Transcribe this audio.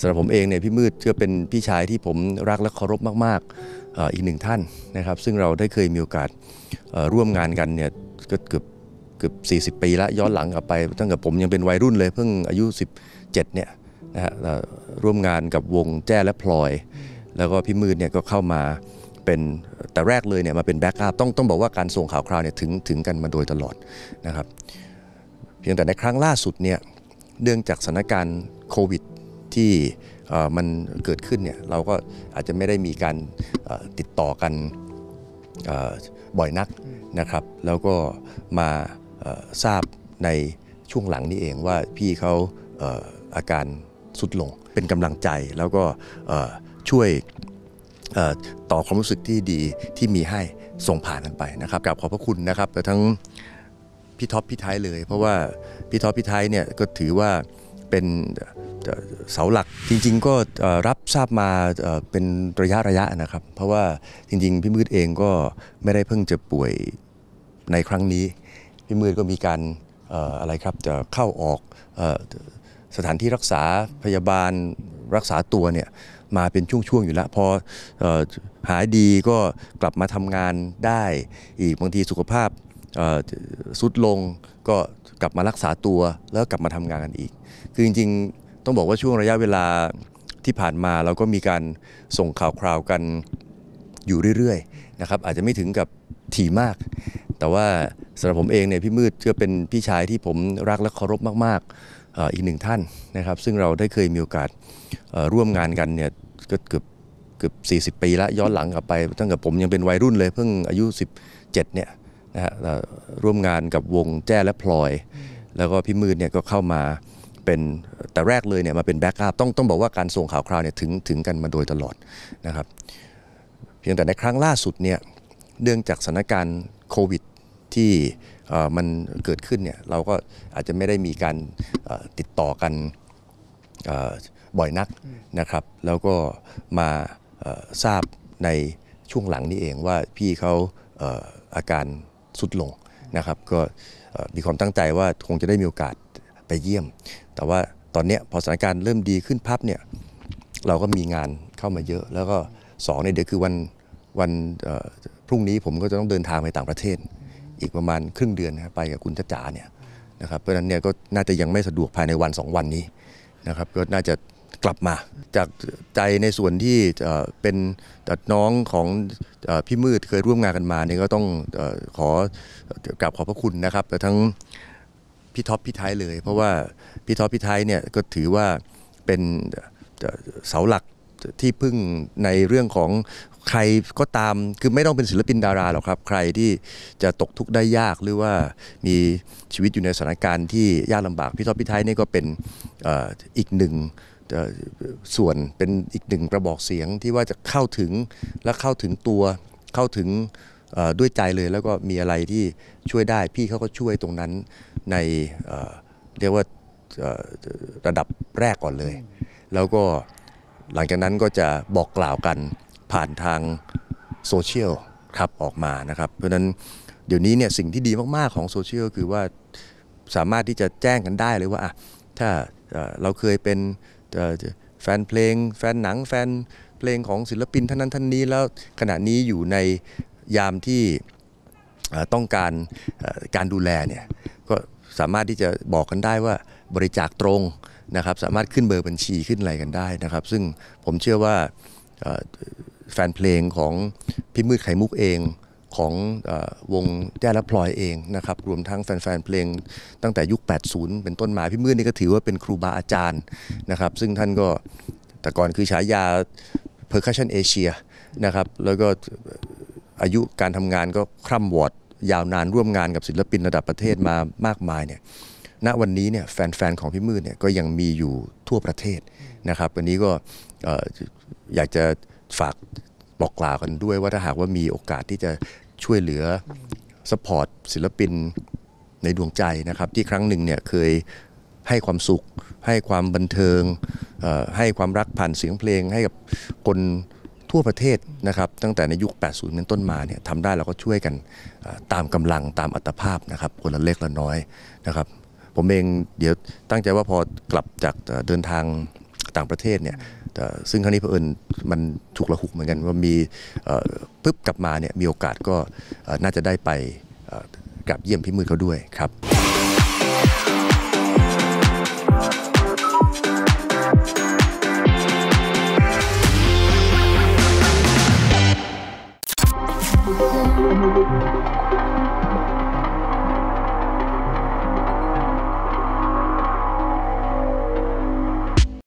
สำหรับผมเองเนี่ยพี่มืดก็เป็นพี่ชายที่ผมรักและเคารพมากๆอีกหนึ่งท่านนะครับซึ่งเราได้เคยมีโอกาสร่วมงานกันเนี่ยก็เกือบเกือบ40 ปีละย้อนหลังกลับไป ตั้งแต่ผมยังเป็นวัยรุ่นเลยเพิ่งอายุ 17เนี่ยนะฮะร่วมงานกับวงแจ้และพลอย แล้วก็พี่มืดเนี่ยก็เข้ามาเป็นแต่แรกเลยเนี่ยมาเป็นแบ็กอัพต้องต้องบอกว่าการส่งข่าวคราวเนี่ยถึงถึงกันมาโดยตลอดนะครับเพียงแต่ในครั้งล่าสุดเนี่ยเนื่องจากสถานการณ์โควิดที่มันเกิดขึ้นเนี่ยเราก็อาจจะไม่ได้มีการติดต่อกันบ่อยนักนะครับ แล้วก็มาทราบในช่วงหลังนี้เองว่าพี่เขาอาการสุดลงเป็นกำลังใจ แล้วก็ช่วยต่อความรู้สึกที่ดีที่มีให้ส่งผ่านกันไปนะครับกับขอบพระคุณนะครับทั้งพี่ท็อปพี่ไทยเลย เพราะว่าพี่ท็อปพี่ไทยเนี่ยก็ถือว่าเป็นเสาหลักจริงๆก็รับทราบมาเป็นระยะ ระยะนะครับ เพราะว่าจริงๆ พี่มืดเองก็ไม่ได้เพิ่งจะป่วยในครั้งนี้ พี่มืดก็มีการอะไรครับ จะเข้าออกสถานที่รักษาพยาบาลรักษาตัวเนี่ย มาเป็นช่วงๆอยู่แล้วพอหายดีก็กลับมาทำงานได้อีกบางทีสุขภาพสุดลงก็กลับมารักษาตัวแล้วกลับมาทำงานกันอีก คือจริงๆ ต้องบอกว่าช่วงระยะเวลาที่ผ่านมาเราก็มีการส่งข่าวคราวกันอยู่เรื่อยๆนะครับอาจจะไม่ถึงกับถี่มาก แต่ว่าสำหรับผมเองเนี่ยพี่มืดก็เป็นพี่ชายที่ผมรักและเคารพมากๆอีกหนึ่งท่านนะครับซึ่งเราได้เคยมีโอกาสร่วมงานกันเนี่ยก็เกือบเกือบ40 ปีละย้อนหลังกลับไปตั้งแต่ผมยังเป็นวัยรุ่นเลยเพิ่งอายุ 17เนี่ยนะฮะร่วมงานกับวงแจ้ และพลอย แล้วก็พี่มืดเนี่ยก็เข้ามาเป็นแต่แรกเลยเนี่ยมาเป็นแบ็กอัพต้องต้องบอกว่าการส่งข่าวคราวเนี่ยถึงถึงกันมาโดยตลอดนะครับเพียงแต่ในครั้งล่าสุด เนี่ยเนื่องจากสถานการณ์โควิดที่มันเกิดขึ้นเนี่ยเราก็อาจจะไม่ได้มีการติดต่อกันบ่อยนักนะครับ แล้วก็มาทราบในช่วงหลังนี้เองว่าพี่เขาอาการสุดลงนะครับก็มีความตั้งใจว่าคงจะได้มีโอกาสไปเยี่ยม แต่ว่าตอนนี้พอสถานการณ์เริ่มดีขึ้นพับเนี่ยเราก็มีงานเข้ามาเยอะ แล้วก็สองเนี่ยเดี๋ยวคือวันวันพรุ่งนี้ผมก็จะต้องเดินทางไปต่างประเทศ อีกประมาณครึ่งเดือนนะไปกับคุณจ๋าเนี่ยนะครับเพราะฉะนั้นเนี่ยก็น่าจะยังไม่สะดวกภายในวัน 2 วันนี้นะครับก็น่าจะกลับมาจากใจในส่วนที่เป็นน้องของพี่มืดเคยร่วมงานกันมาเนี่ยก็ต้องขอกราบขอบพระคุณนะครับ แต่ทั้งพี่ท็อปพี่ไทยเลย เพราะว่าพี่ท็อปพี่ไทยเนี่ยก็ถือว่าเป็นเสาหลักที่พึ่งในเรื่องของใครก็ตามคือไม่ต้องเป็นศิลปินดาราหรอกครับ ใครที่จะตกทุกข์ได้ยาก หรือว่ามีชีวิตอยู่ในสถานการณ์ที่ยากลำบากพี่ท็อปพี่ไทยนี่ก็เป็นออีกหนึ่งส่วนเป็นอีกหนึ่งกระบอกเสียงที่ว่าจะเข้าถึงและเข้าถึงตัวเข้าถึงด้วยใจเลย แล้วก็มีอะไรที่ช่วยได้พี่เขาก็ช่วยตรงนั้นในเรียกว่าระดับแรกก่อนเลย แล้วก็หลังจากนั้นก็จะบอกกล่าวกันผ่านทางโซเชียลครับออกมานะครับ เพราะนั้นเดี๋ยวนี้เนี่ยสิ่งที่ดีมาก ๆของโซเชียลคือว่าสามารถที่จะแจ้งกันได้เลยว่าถ้าเราเคยเป็นแฟนเพลงแฟนหนัง แฟนเพลงของศิลปินท่านนั้นท่านนี้ แล้วขณะนี้อยู่ในยามที่ต้องการการดูแลเนี่ยก็สามารถที่จะบอกกันได้ว่าบริจาคตรงนะครับสามารถขึ้นเบอร์บัญชีขึ้นอะไรกันได้นะครับซึ่งผมเชื่อว่าแฟนเพลงของพี่มืดไข่มุกเองของวงแจ้และพลอยเองนะครับรวมทั้งแฟนๆเพลงตั้งแต่ยุค 80 เป็นต้นมาพี่มืดนี่ก็ถือว่าเป็นครูบาอาจารย์นะครับ ซึ่งท่านก็ แต่ก่อนคือฉายา Percussion Asia นะครับ แล้วก็อายุการทำงานก็คร่ำวอด ยาวนานร่วมงานกับศิลปินระดับประเทศมามากมายเนี่ยณวันนี้เนี่ยแฟนๆของพี่มืดเนี่ยก็ยังมีอยู่ทั่วประเทศนะครับวันนี้ก็อยากจะฝากบอกกล่าวกันด้วยว่าถ้าหากว่ามีโอกาสที่จะช่วยเหลือสปอร์ตศิลปินในดวงใจนะครับ ที่ครั้งหนึ่งเนี่ยเคยให้ความสุข ให้ความบันเทิง ให้ความรักผ่านเสียงเพลง ให้กับคนทั่วประเทศนะครับตั้งแต่ในยุค 80เป็นต้นมาเนี่ยทำได้เราก็ช่วยกันตามกำลังตามอัตภาพนะครับคนละเล็กละน้อยนะครับผมเองเดี๋ยวตั้งใจว่าพอกลับจากเดินทางต่างประเทศเนี่ยซึ่งครั้งนี้เพอิญมันถูกระหุกเหมือนกัน ว่ามีปุ๊บกลับมาเนี่ยมีโอกาสก็น่าจะได้ไปกลับเยี่ยมพี่มืดเขาด้วยครับ